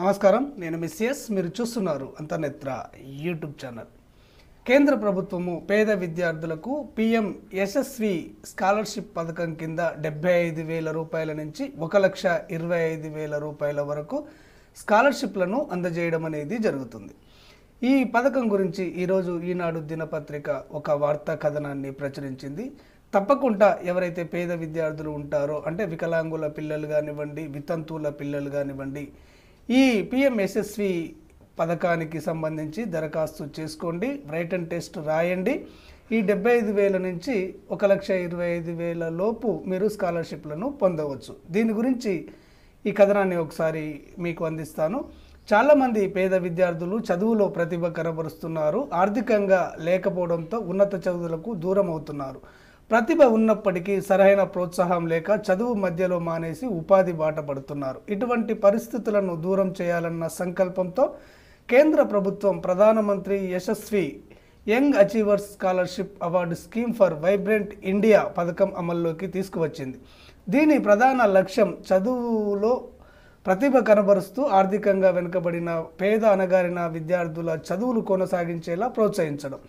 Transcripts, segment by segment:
నమస్కారం నేను మిస్ఎస్ మీరు చూస్తున్నారు అంతర్నేత్ర యూట్యూబ్ ఛానల్ కేంద్ర ప్రభుత్వము పేద విద్యార్థులకు పిఎం యశస్వి స్కాలర్షిప్ పథకం కింద డెబ్బై ఐదు వేల రూపాయల నుంచి ఒక లక్ష ఇరవై ఐదు వేల రూపాయల వరకు స్కాలర్షిప్లను అందజేయడం అనేది జరుగుతుంది ఈ పథకం గురించి ఈరోజు ఈనాడు దినపత్రిక ఒక వార్తా కథనాన్ని ప్రచురించింది తప్పకుండా ఎవరైతే పేద విద్యార్థులు ఉంటారో అంటే వికలాంగుల పిల్లలు కానివ్వండి వితంతువుల పిల్లలు కానివ్వండి ఈ పిఎం యశస్వి పథకానికి సంబంధించి దరఖాస్తు చేసుకోండి రైట్ అండ్ టెస్ట్ రాయండి ఈ డెబ్బై ఐదు వేల నుంచి ఒక లక్ష ఇరవై ఐదు వేల లోపు మీరు స్కాలర్షిప్లను పొందవచ్చు దీని గురించి ఈ కథనాన్ని ఒకసారి మీకు అందిస్తాను చాలామంది పేద విద్యార్థులు చదువులో ప్రతిభ కనబరుస్తున్నారు ఆర్థికంగా లేకపోవడంతో ఉన్నత చదువులకు దూరం అవుతున్నారు ప్రతిభ ఉన్నప్పటికీ సరైన ప్రోత్సాహం లేక చదువు మధ్యలో మానేసి ఉపాధి బాట పడుతున్నారు ఇటువంటి పరిస్థితులను దూరం చేయాలన్న సంకల్పంతో కేంద్ర ప్రభుత్వం ప్రధానమంత్రి Yashasvi young achievers scholarship award scheme for vibrant India పథకం అమల్లోకి తీసుకువచ్చింది దీని ప్రధాన లక్ష్యం చదువులో ప్రతిభ కనబరుస్తూ ఆర్థికంగా వెనుకబడిన పేద అనగారిన విద్యార్థుల చదువులు కొనసాగించేలా ప్రోత్సహించడం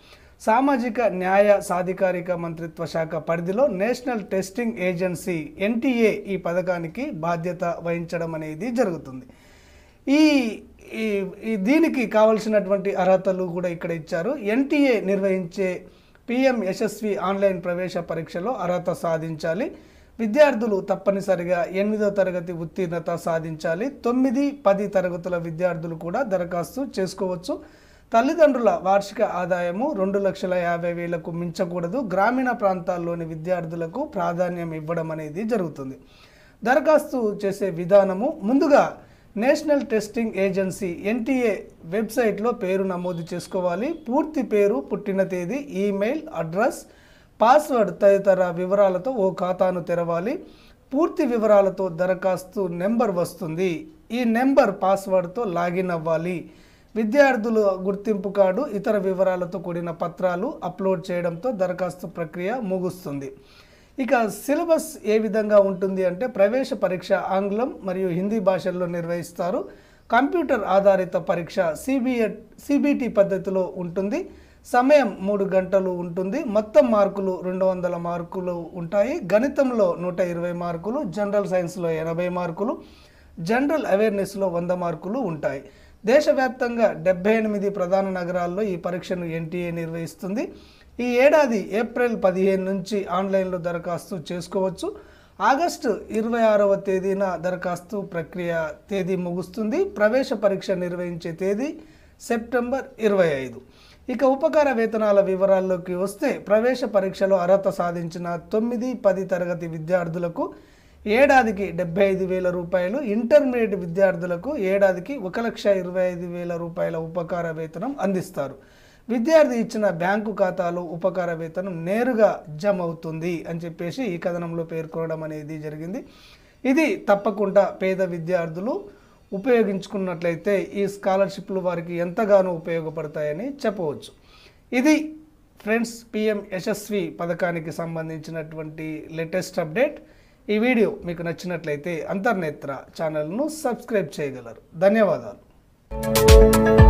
సామాజిక న్యాయ సాధికారిక మంత్రిత్వ శాఖ పరిధిలో నేషనల్ టెస్టింగ్ ఏజెన్సీ ఎన్టీఏ ఈ పథకానికి బాధ్యత వహించడం అనేది జరుగుతుంది ఈ ఈ దీనికి కావలసినటువంటి అర్హతలు కూడా ఇక్కడ ఇచ్చారు ఎన్టీఏ నిర్వహించే పిఎం యశస్వి ఆన్లైన్ ప్రవేశ పరీక్షలో అర్హత సాధించాలి విద్యార్థులు తప్పనిసరిగా ఎనిమిదో తరగతి ఉత్తీర్ణత సాధించాలి తొమ్మిది పది తరగతుల విద్యార్థులు కూడా దరఖాస్తు చేసుకోవచ్చు తల్లిదండ్రుల వార్షిక ఆదాయము రెండు లక్షల యాభై వేలకు మించకూడదు గ్రామీణ ప్రాంతాల్లోని విద్యార్థులకు ప్రాధాన్యం ఇవ్వడం అనేది జరుగుతుంది దరఖాస్తు చేసే విధానము ముందుగా నేషనల్ టెస్టింగ్ ఏజెన్సీ ఎన్టీఏ వెబ్సైట్లో పేరు నమోదు చేసుకోవాలి పూర్తి పేరు పుట్టిన తేదీ ఈమెయిల్ అడ్రస్ పాస్వర్డ్ తదితర వివరాలతో ఓ ఖాతాను తెరవాలి పూర్తి వివరాలతో దరఖాస్తు నెంబర్ వస్తుంది ఈ నెంబర్ పాస్వర్డ్తో లాగిన్ అవ్వాలి విద్యార్థుల గుర్తింపు కార్డు ఇతర వివరాలతో కూడిన పత్రాలు అప్లోడ్ చేయడంతో దరఖాస్తు ప్రక్రియ ముగుస్తుంది ఇక సిలబస్ ఏ విధంగా ఉంటుంది అంటే ప్రవేశ పరీక్ష ఆంగ్లం మరియు హిందీ భాషల్లో నిర్వహిస్తారు కంప్యూటర్ ఆధారిత పరీక్ష సిబిఎ సిబిటి పద్ధతిలో ఉంటుంది సమయం మూడు గంటలు ఉంటుంది మొత్తం మార్కులు రెండు వందల మార్కులు ఉంటాయి గణితంలో నూట ఇరవై మార్కులు జనరల్ సైన్స్లో ఎనభై మార్కులు జనరల్ అవేర్నెస్లో వంద మార్కులు ఉంటాయి దేశవ్యాప్తంగా డెబ్బై ఎనిమిది ప్రధాన నగరాల్లో ఈ పరీక్షను ఎన్టీఏ నిర్వహిస్తుంది ఈ ఏడాది ఏప్రిల్ పదిహేను నుంచి ఆన్లైన్లో దరఖాస్తు చేసుకోవచ్చు ఆగస్టు ఇరవై ఆరవ తేదీన దరఖాస్తు ప్రక్రియ తేదీ ముగుస్తుంది ప్రవేశ పరీక్ష నిర్వహించే తేదీ సెప్టెంబర్ ఇరవై ఐదు ఇక ఉపకార వేతనాల వివరాల్లోకి వస్తే ప్రవేశ పరీక్షలో అర్హత సాధించిన తొమ్మిది పది తరగతి విద్యార్థులకు ఏడాదికి డెబ్బై ఐదు వేల రూపాయలు ఇంటర్మీడియట్ విద్యార్థులకు ఏడాదికి ఒక లక్ష ఇరవై ఐదు వేల రూపాయల ఉపకార వేతనం అందిస్తారు విద్యార్థి ఇచ్చిన బ్యాంకు ఖాతాలో ఉపకార వేతనం నేరుగా జమ అవుతుంది అని చెప్పేసి ఈ కథనంలో పేర్కొనడం అనేది జరిగింది ఇది తప్పకుండా పేద విద్యార్థులు ఉపయోగించుకున్నట్లయితే ఈ స్కాలర్షిప్లు వారికి ఎంతగానో ఉపయోగపడతాయని చెప్పవచ్చు ఇది ఫ్రెండ్స్ పిఎం యశస్వి పథకానికి సంబంధించినటువంటి లేటెస్ట్ అప్డేట్ ఈ వీడియో మీకు నచ్చినట్లయితే అంతర్నేత్ర ఛానల్ను సబ్స్క్రైబ్ చేయగలరు ధన్యవాదాలు